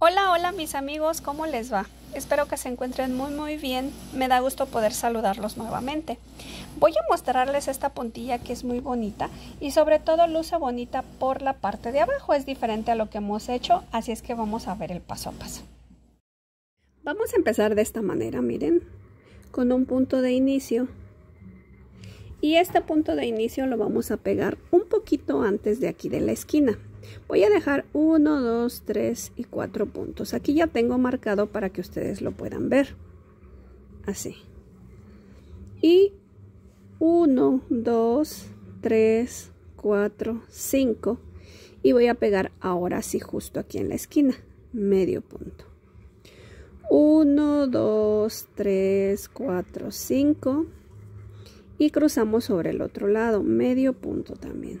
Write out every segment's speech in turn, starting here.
Hola, hola mis amigos, ¿cómo les va? Espero que se encuentren muy muy bien, me da gusto poder saludarlos nuevamente. Voy a mostrarles esta puntilla que es muy bonita y sobre todo luce bonita por la parte de abajo, es diferente a lo que hemos hecho, así es que vamos a ver el paso a paso. Vamos a empezar de esta manera, miren, con un punto de inicio y este punto de inicio lo vamos a pegar un poquito antes de aquí de la esquina Voy a dejar 1, 2, 3 y 4 puntos. Aquí ya tengo marcado para que ustedes lo puedan ver. Así. Y 1, 2, 3, 4, 5. Y voy a pegar ahora sí justo aquí en la esquina. Medio punto. 1, 2, 3, 4, 5 y cruzamos sobre el otro lado medio punto también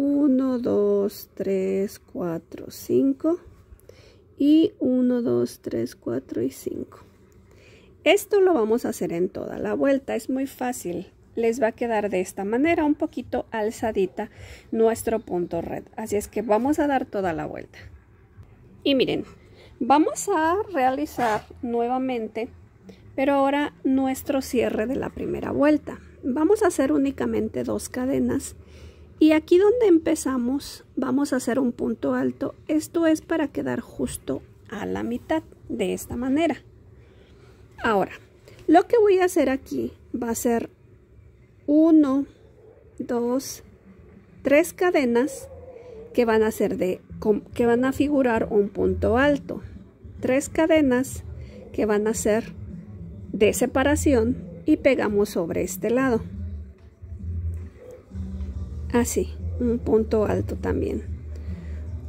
1, 2, 3, 4, 5 y 1, 2, 3, 4 y 5. Esto lo vamos a hacer en toda la vuelta, es muy fácil. Les va a quedar de esta manera, un poquito alzadita nuestro punto red. Así es que vamos a dar toda la vuelta. Y miren, vamos a realizar nuevamente, pero ahora nuestro cierre de la primera vuelta. Vamos a hacer únicamente dos cadenas y aquí donde empezamos, vamos a hacer un punto alto. Esto es para quedar justo a la mitad, de esta manera. Ahora, lo que voy a hacer aquí va a ser 1, 2, 3 cadenas que van a ser de que van a figurar un punto alto. Tres cadenas que van a ser de separación y pegamos sobre este lado así ah, un punto alto también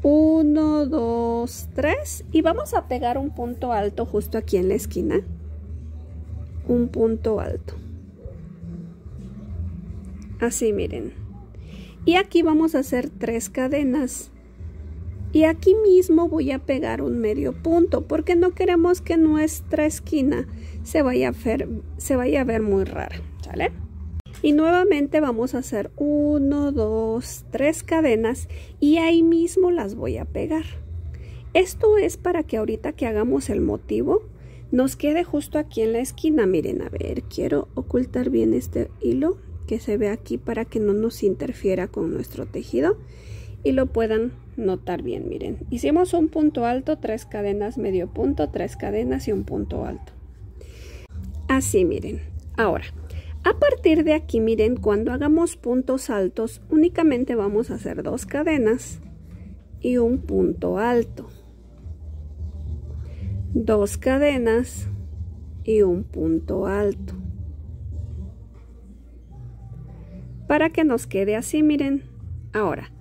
1 2 3 y vamos a pegar un punto alto justo aquí en la esquina un punto alto así miren y aquí vamos a hacer tres cadenas y aquí mismo voy a pegar un medio punto porque no queremos que nuestra esquina se vaya a ver, se vaya a ver muy rara ¿sale? y nuevamente vamos a hacer 1 2 tres cadenas y ahí mismo las voy a pegar esto es para que ahorita que hagamos el motivo nos quede justo aquí en la esquina miren a ver quiero ocultar bien este hilo que se ve aquí para que no nos interfiera con nuestro tejido y lo puedan notar bien miren hicimos un punto alto tres cadenas medio punto tres cadenas y un punto alto así miren ahora a partir de aquí, miren, cuando hagamos puntos altos, únicamente vamos a hacer dos cadenas y un punto alto. Dos cadenas y un punto alto. Para que nos quede así, miren. Ahora,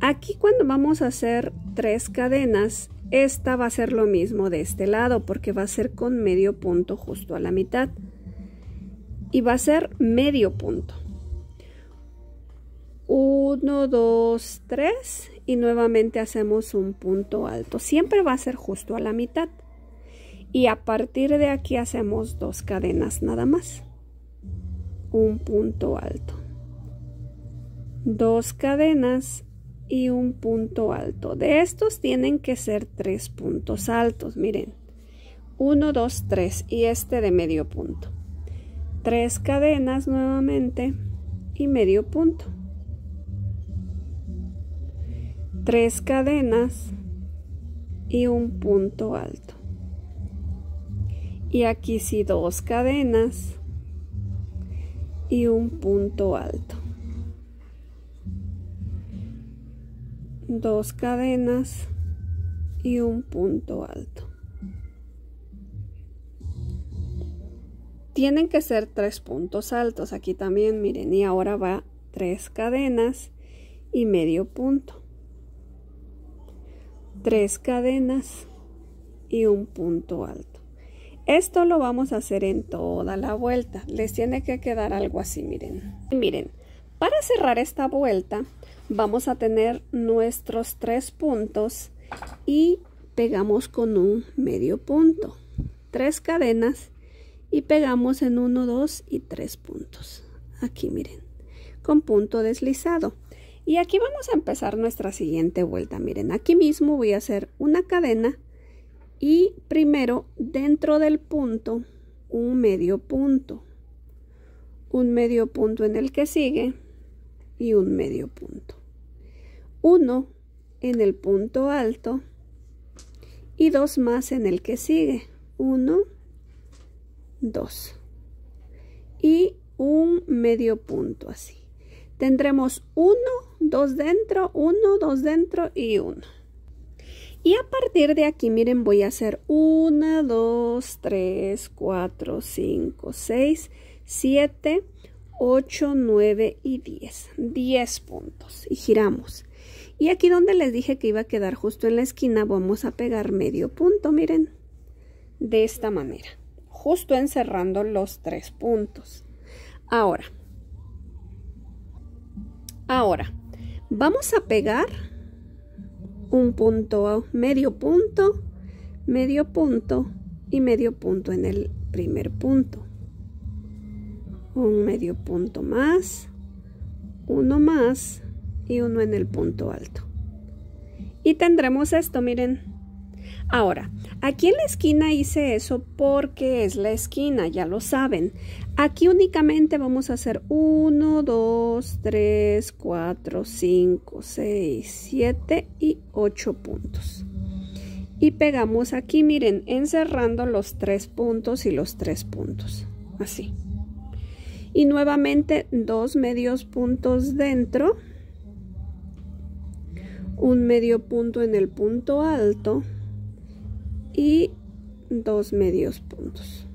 aquí cuando vamos a hacer tres cadenas, esta va a ser lo mismo de este lado porque va a ser con medio punto justo a la mitad y va a ser medio punto. 1, 2, 3 y nuevamente hacemos un punto alto. Siempre va a ser justo a la mitad. Y a partir de aquí hacemos dos cadenas nada más. Un punto alto. Dos cadenas y un punto alto. De estos tienen que ser tres puntos altos. Miren. 1, 2, 3 y este de medio punto tres cadenas nuevamente y medio punto. Tres cadenas y un punto alto. Y aquí sí dos cadenas y un punto alto. Dos cadenas y un punto alto. tienen que ser tres puntos altos aquí también miren y ahora va tres cadenas y medio punto tres cadenas y un punto alto esto lo vamos a hacer en toda la vuelta les tiene que quedar algo así miren miren para cerrar esta vuelta vamos a tener nuestros tres puntos y pegamos con un medio punto tres cadenas y pegamos en 1, 2 y 3 puntos. Aquí miren, con punto deslizado. Y aquí vamos a empezar nuestra siguiente vuelta. Miren, aquí mismo voy a hacer una cadena y primero dentro del punto un medio punto. Un medio punto en el que sigue y un medio punto. Uno en el punto alto y dos más en el que sigue. Uno 2 y un medio punto así tendremos 1 2 dentro 1 2 dentro y 1 y a partir de aquí miren voy a hacer 1 2 3 4 5 6 7 8 9 y 10 10 puntos y giramos y aquí donde les dije que iba a quedar justo en la esquina vamos a pegar medio punto miren de esta manera justo encerrando los tres puntos. Ahora, ahora, vamos a pegar un punto, medio punto, medio punto y medio punto en el primer punto. Un medio punto más, uno más y uno en el punto alto. Y tendremos esto, miren, Ahora, aquí en la esquina hice eso porque es la esquina, ya lo saben. Aquí únicamente vamos a hacer 1, 2, 3, 4, 5, 6, 7 y 8 puntos. Y pegamos aquí, miren, encerrando los 3 puntos y los 3 puntos. Así. Y nuevamente dos medios puntos dentro. Un medio punto en el punto alto y dos medios puntos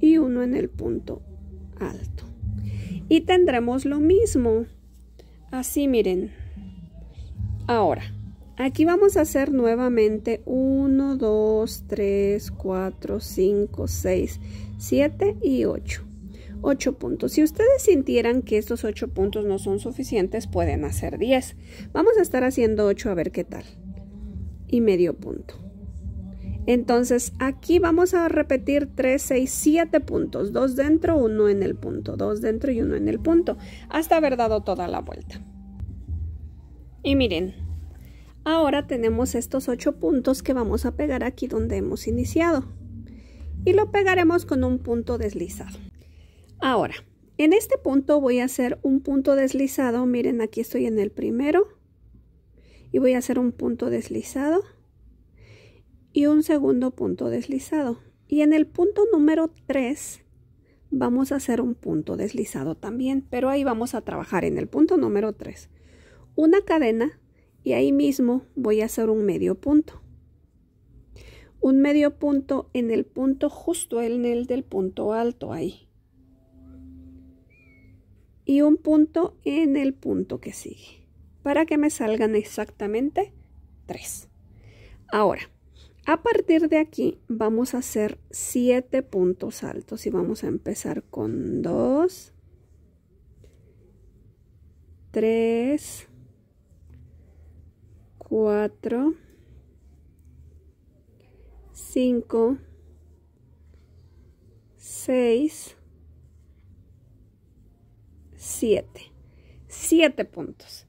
y uno en el punto alto y tendremos lo mismo así miren ahora aquí vamos a hacer nuevamente 1 2 3 4 5 6 7 y 8 8 puntos. Si ustedes sintieran que estos 8 puntos no son suficientes, pueden hacer 10. Vamos a estar haciendo 8 a ver qué tal. Y medio punto. Entonces aquí vamos a repetir 3, 6, 7 puntos, 2 dentro, 1 en el punto, 2 dentro y 1 en el punto, hasta haber dado toda la vuelta. Y miren, ahora tenemos estos 8 puntos que vamos a pegar aquí donde hemos iniciado y lo pegaremos con un punto deslizado. Ahora, en este punto voy a hacer un punto deslizado, miren aquí estoy en el primero y voy a hacer un punto deslizado y un segundo punto deslizado. Y en el punto número 3 vamos a hacer un punto deslizado también, pero ahí vamos a trabajar en el punto número 3. Una cadena y ahí mismo voy a hacer un medio punto. Un medio punto en el punto justo en el del punto alto ahí. Y un punto en el punto que sigue. Para que me salgan exactamente tres Ahora, a partir de aquí vamos a hacer 7 puntos altos y vamos a empezar con 2, 3, 4, 5, 6, 7. 7 puntos.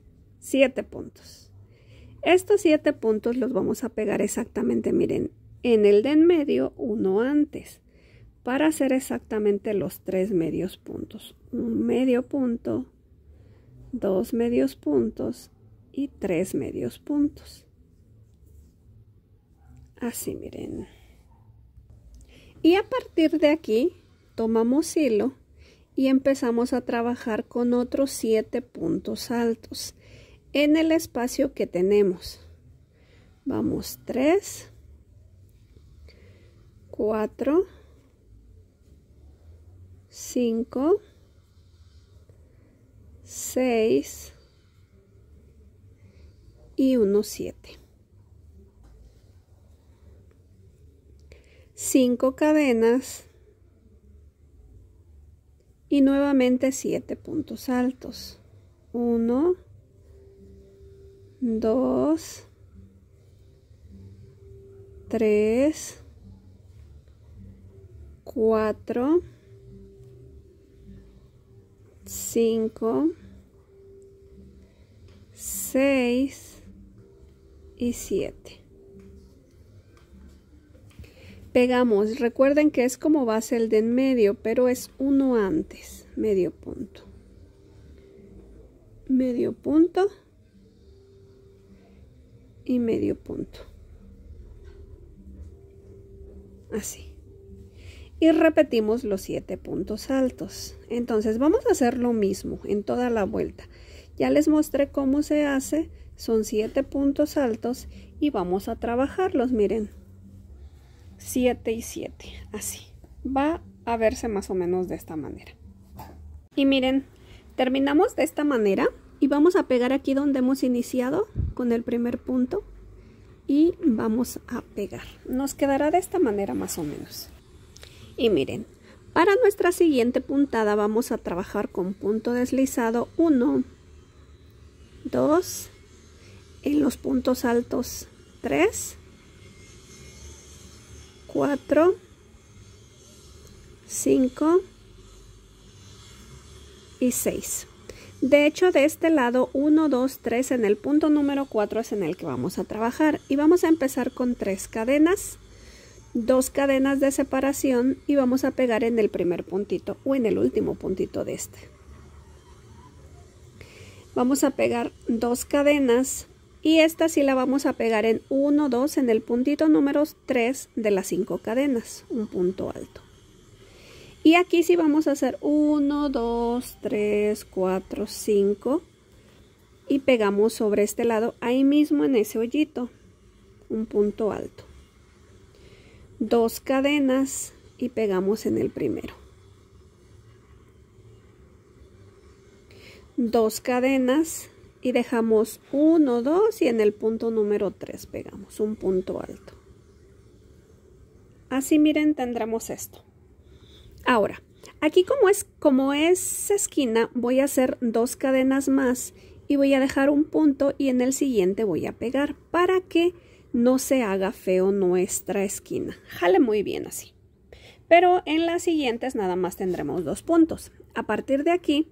7 puntos. Estos siete puntos los vamos a pegar exactamente, miren, en el de en medio, uno antes, para hacer exactamente los tres medios puntos. Un medio punto, dos medios puntos y tres medios puntos. Así, miren. Y a partir de aquí, tomamos hilo y empezamos a trabajar con otros siete puntos altos en el espacio que tenemos. Vamos 3, 4, 5, 6 y 1, 7. 5 cadenas y nuevamente 7 puntos altos. 1, 2, 3, 4, 5, 6 y 7. Pegamos, recuerden que es como base el de en medio, pero es uno antes, medio punto. Medio punto y medio punto así y repetimos los siete puntos altos entonces vamos a hacer lo mismo en toda la vuelta ya les mostré cómo se hace son siete puntos altos y vamos a trabajarlos miren 7 y 7 así va a verse más o menos de esta manera y miren terminamos de esta manera y vamos a pegar aquí donde hemos iniciado el primer punto y vamos a pegar. Nos quedará de esta manera más o menos. Y miren, para nuestra siguiente puntada vamos a trabajar con punto deslizado 1, 2, en los puntos altos 3, 4, 5 y 6. De hecho, de este lado 1, 2, 3 en el punto número 4 es en el que vamos a trabajar y vamos a empezar con tres cadenas, dos cadenas de separación y vamos a pegar en el primer puntito o en el último puntito de este. Vamos a pegar dos cadenas y esta sí la vamos a pegar en 1, 2 en el puntito número 3 de las cinco cadenas, un punto alto. Y aquí sí vamos a hacer 1, 2, 3, 4, 5 y pegamos sobre este lado ahí mismo en ese hoyito un punto alto. Dos cadenas y pegamos en el primero. Dos cadenas y dejamos 1, 2 y en el punto número 3 pegamos un punto alto. Así miren tendremos esto. Ahora, aquí como es como es esquina, voy a hacer dos cadenas más y voy a dejar un punto y en el siguiente voy a pegar para que no se haga feo nuestra esquina. Jale muy bien así. Pero en las siguientes nada más tendremos dos puntos. A partir de aquí,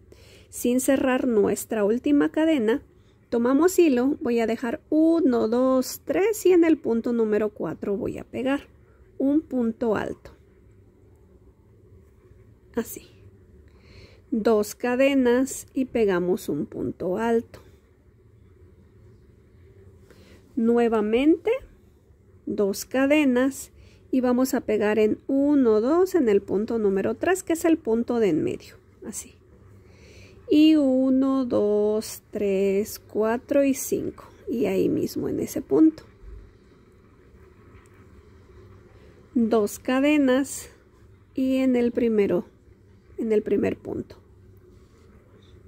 sin cerrar nuestra última cadena, tomamos hilo, voy a dejar 1, 2, 3 y en el punto número 4 voy a pegar un punto alto así dos cadenas y pegamos un punto alto nuevamente dos cadenas y vamos a pegar en 1 2 en el punto número 3 que es el punto de en medio así y 1 2 3 4 y 5 y ahí mismo en ese punto dos cadenas y en el primero en el primer punto.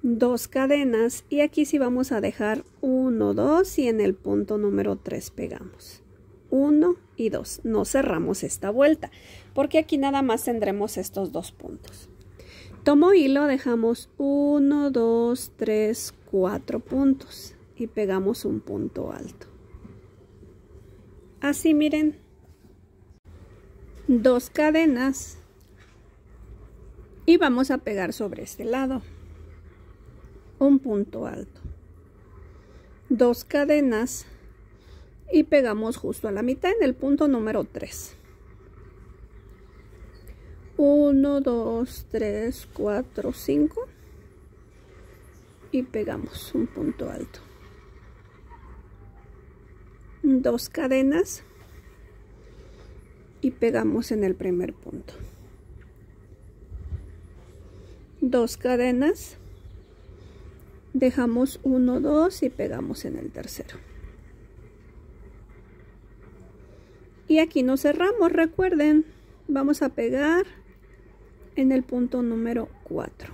Dos cadenas y aquí sí vamos a dejar 1, 2 y en el punto número 3 pegamos. 1 y 2. No cerramos esta vuelta porque aquí nada más tendremos estos dos puntos. Tomo hilo, dejamos 1, 2, 3, 4 puntos y pegamos un punto alto. Así miren, dos cadenas y vamos a pegar sobre este lado un punto alto dos cadenas y pegamos justo a la mitad en el punto número 3 1 2 3 4 5 y pegamos un punto alto dos cadenas y pegamos en el primer punto dos cadenas dejamos uno dos y pegamos en el tercero y aquí nos cerramos recuerden vamos a pegar en el punto número 4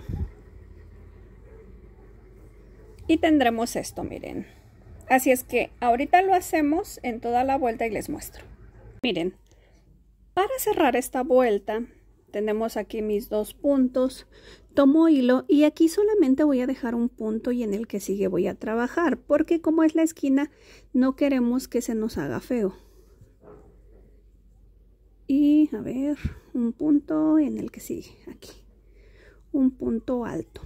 y tendremos esto miren así es que ahorita lo hacemos en toda la vuelta y les muestro miren para cerrar esta vuelta tenemos aquí mis dos puntos tomo hilo y aquí solamente voy a dejar un punto y en el que sigue voy a trabajar porque como es la esquina no queremos que se nos haga feo y a ver un punto en el que sigue aquí un punto alto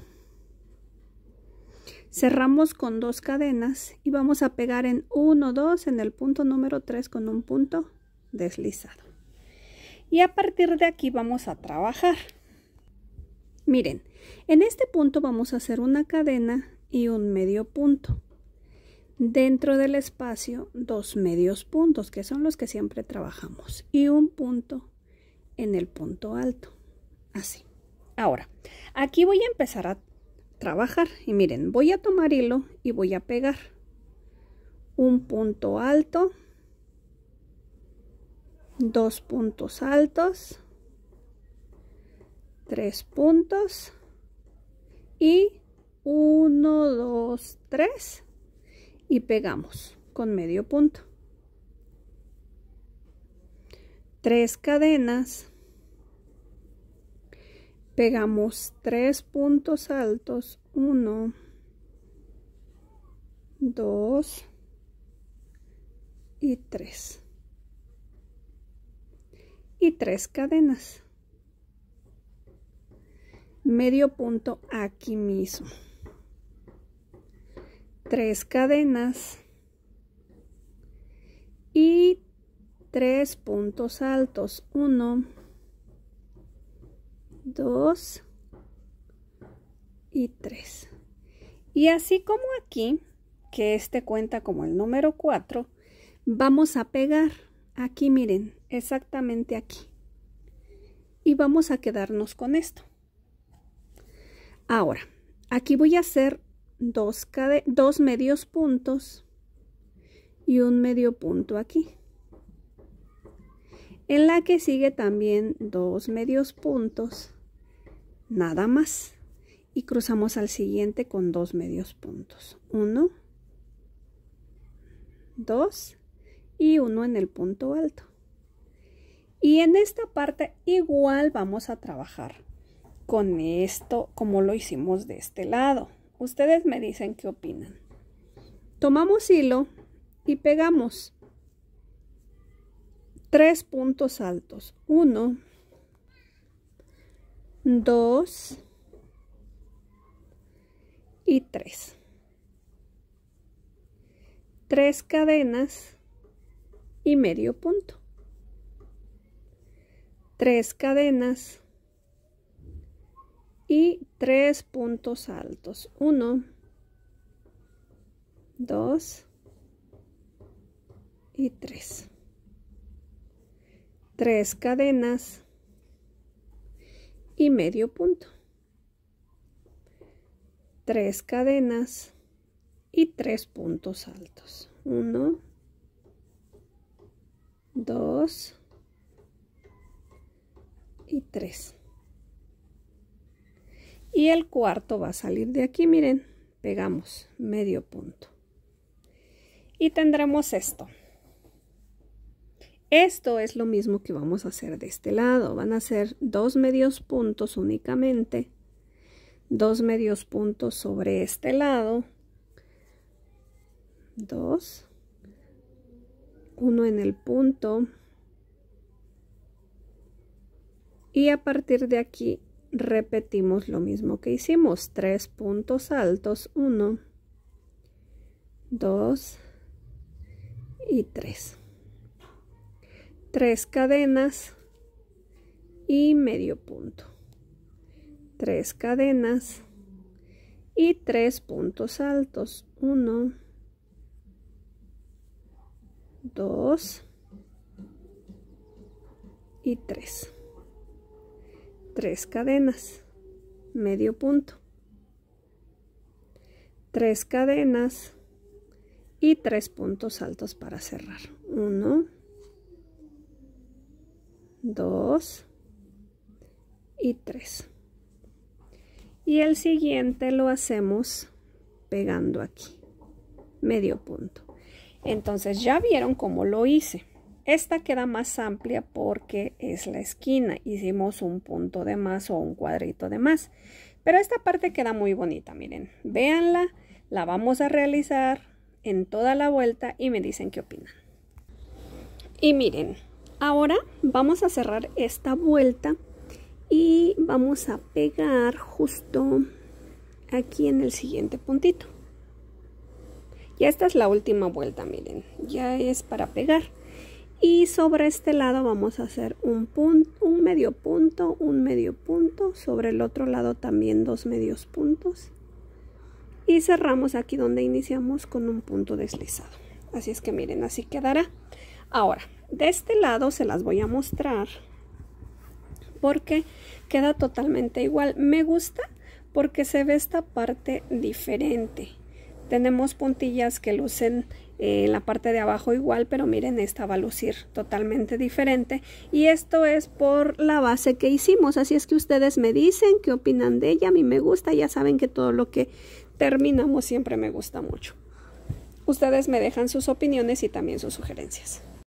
cerramos con dos cadenas y vamos a pegar en 1 dos, en el punto número 3 con un punto deslizado y a partir de aquí vamos a trabajar. Miren, en este punto vamos a hacer una cadena y un medio punto. Dentro del espacio, dos medios puntos, que son los que siempre trabajamos, y un punto en el punto alto. Así. Ahora, aquí voy a empezar a trabajar. Y miren, voy a tomar hilo y voy a pegar un punto alto dos puntos altos, tres puntos y uno, dos, tres y pegamos con medio punto. Tres cadenas, pegamos tres puntos altos, uno, dos y tres y tres cadenas medio punto aquí mismo tres cadenas y tres puntos altos uno dos y tres y así como aquí que este cuenta como el número cuatro vamos a pegar aquí miren exactamente aquí. Y vamos a quedarnos con esto. Ahora, aquí voy a hacer dos, dos medios puntos y un medio punto aquí. En la que sigue también dos medios puntos, nada más. Y cruzamos al siguiente con dos medios puntos. Uno, dos y uno en el punto alto. Y en esta parte igual vamos a trabajar con esto como lo hicimos de este lado. Ustedes me dicen qué opinan. Tomamos hilo y pegamos tres puntos altos. Uno, dos y tres. Tres cadenas y medio punto tres cadenas y tres puntos altos. uno dos y tres tres cadenas y medio punto. tres cadenas y tres puntos altos. 1, dos y 3 y el cuarto va a salir de aquí miren pegamos medio punto y tendremos esto esto es lo mismo que vamos a hacer de este lado van a ser dos medios puntos únicamente dos medios puntos sobre este lado dos uno en el punto y a partir de aquí repetimos lo mismo que hicimos tres puntos altos uno dos y tres tres cadenas y medio punto tres cadenas y tres puntos altos uno dos y tres tres cadenas, medio punto, tres cadenas y tres puntos altos para cerrar. uno dos y tres Y el siguiente lo hacemos pegando aquí, medio punto. Entonces ya vieron cómo lo hice. Esta queda más amplia porque es la esquina. Hicimos un punto de más o un cuadrito de más. Pero esta parte queda muy bonita, miren. Véanla, la vamos a realizar en toda la vuelta y me dicen qué opinan. Y miren, ahora vamos a cerrar esta vuelta y vamos a pegar justo aquí en el siguiente puntito. Y esta es la última vuelta, miren. Ya es para pegar y sobre este lado vamos a hacer un, punto, un medio punto, un medio punto, sobre el otro lado también dos medios puntos y cerramos aquí donde iniciamos con un punto deslizado. Así es que miren, así quedará. Ahora, de este lado se las voy a mostrar porque queda totalmente igual. Me gusta porque se ve esta parte diferente. Tenemos puntillas que lucen eh, en la parte de abajo igual, pero miren, esta va a lucir totalmente diferente. Y esto es por la base que hicimos, así es que ustedes me dicen qué opinan de ella, a mí me gusta, ya saben que todo lo que terminamos siempre me gusta mucho. Ustedes me dejan sus opiniones y también sus sugerencias.